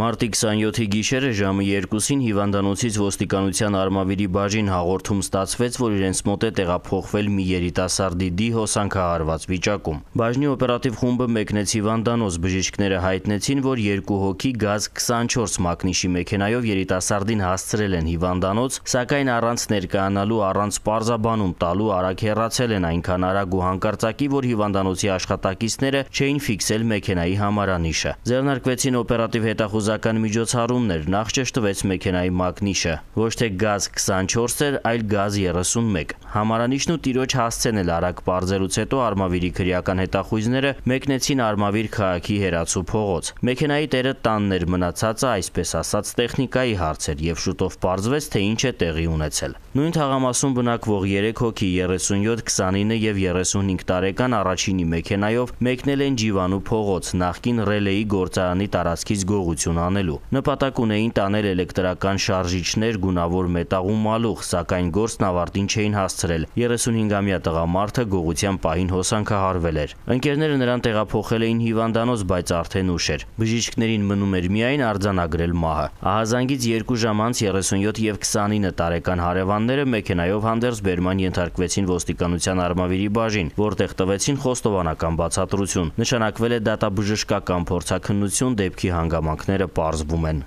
Մարտի 27-ի գիշերը ժամը 2-ին հիվանդանոցից ոստիկանության արմավիրի բաժին հաղորդում ստացվեց, որ իրենց մոտ է տեղափոխվել մի երիտասարդի դի հոսանքահարված վիճակում։ Բաժնի օպերատիվ խումբը մեկնեց հիվանդանոց, բժիշկները հայտնեցին, որ երկու հոգի գազ 24 մակնիշի մեքենայով երիտասարդին հասցրել են հիվանդանոց, սակայն առանց ներկայանալու, առանց պարզաբանում տալու արագ հեռացել են այնքան արագ ու հանկարծակի, որ հիվանդանոցի աշխատակիցները չէին ֆիքսել մեքենայի համարանիշը։ Ձեռնարկվեցին օպերատիվ հետախուզ հուզական միջոցառումներ, նախ ճշտվեց մեքենայի մակնիշը։ Ոչ թե գազ 24 էր, այլ գազ 31։ Համարանիշն ու տիրոջ հասցենել արագ պարզելուց հետո Արմավիրի քրեական հետախույզները մեկնեցին Արմավիր քաղաքի հերացու փողոց։ Մեքենայի տերը տանն էր մնացածը, այսպես ասած, տեխնիկայի հարցեր եւ շուտով պարզվեց, թե ինչ է տեղի ունեցել։ Նույն թաղամասում բնակվող 3 հոգի 37, 29 եւ 35 տարեկան առաջինի մեքենայով մեկնել են Ջիվանու փողոց, նախկին ռելեի գործարանի տարածքից գողություն անելու։ Նպատակ ունեին տանել էլեկտրական շարժիչներ, գունավոր մետաղ ու մալուխ, սակայն գործն ավարտին չէին հասցրել դարձրել։ 35-ամյա տղամարդը գողության պահին հոսանքահարվել էր։ Ընկերները նրան տեղափոխել էին հիվանդանոց, բայց արդեն ուշ էր։ Բժիշկներին մնում էր միայն արձանագրել մահը։ Ահազանգից 2 ժամ անց 37 եւ 29 տարեկան հարևանները մեքենայով հանդերձ բերման ենթարկվեցին ոստիկանության արմավիրի բաժին, որտեղ տվեցին խոստովանական բացատրություն։ Նշանակվել է դատաբժշկական փորձաքննություն, դեպքի հանգամանքները պարզվում են։